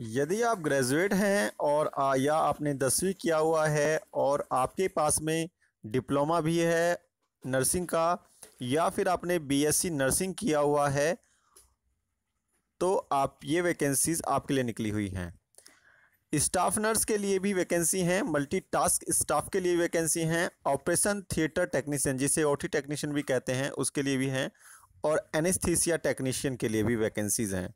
यदि आप ग्रेजुएट हैं और आ, या आपने दसवीं किया हुआ है और आपके पास में डिप्लोमा भी है नर्सिंग का या फिर आपने बीएससी नर्सिंग किया हुआ है तो आप ये वैकेंसीज़ आपके लिए निकली हुई हैं स्टाफ नर्स के लिए भी वैकेंसी हैं मल्टी टास्क स्टाफ के लिए वैकेंसी हैं ऑपरेशन थिएटर टेक्नीशियन जिसे ओटी टेक्नीशियन भी कहते हैं उसके लिए भी हैं और एनेस्थीसिया टेक्नीशियन के लिए भी वैकेंसीज़ हैं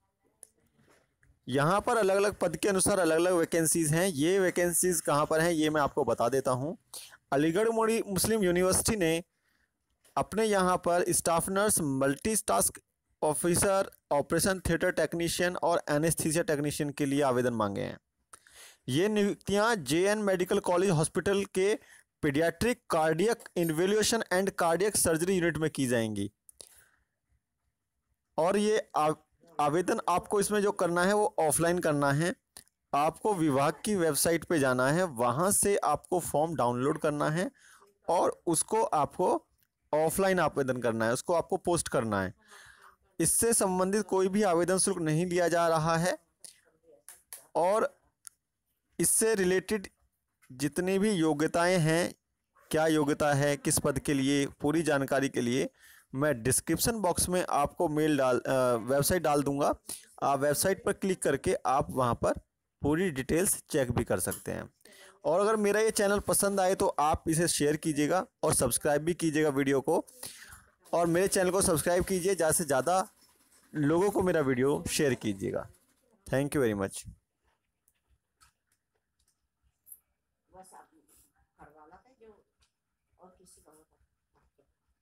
यहाँ पर अलग अलग पद के अनुसार अलग अलग वैकेंसीज़ हैं ये वैकेंसीज़ कहाँ पर हैं ये मैं आपको बता देता हूँ अलीगढ़ मोड़ी मुस्लिम यूनिवर्सिटी ने अपने यहाँ पर staff nurse multi task officer operation theatre technician और एनेस्थीसिया टेक्नीशियन के लिए आवेदन मांगे हैं ये नियुक्तियाँ जे मेडिकल कॉलेज हॉस्पिटल के paediatric cardiac involution and cardiac surgery unit में की जाएंगी और ये आवेदन आपको इसमें जो करना है वो ऑफलाइन करना है आपको विभाग की वेबसाइट पे जाना है वहाँ से आपको फॉर्म डाउनलोड करना है और उसको आपको ऑफलाइन आवेदन करना है उसको आपको पोस्ट करना है इससे संबंधित कोई भी आवेदन शुल्क नहीं लिया जा रहा है और इससे रिलेटेड जितनी भी योग्यताएं हैं क्या योग्यता है किस पद के लिए पूरी जानकारी के लिए मैं डिस्क्रिप्शन बॉक्स में आपको मेल डाल वेबसाइट डाल दूंगा आप वेबसाइट पर क्लिक करके आप वहाँ पर पूरी डिटेल्स चेक भी कर सकते हैं और अगर मेरा ये चैनल पसंद आए तो आप इसे शेयर कीजिएगा और सब्सक्राइब भी कीजिएगा वीडियो को और मेरे चैनल को सब्सक्राइब कीजिए ज़्यादा से ज़्यादा लोगों को मेरा वीडियो शेयर कीजिएगा थैंक यू वेरी मच बस आप जो और किसी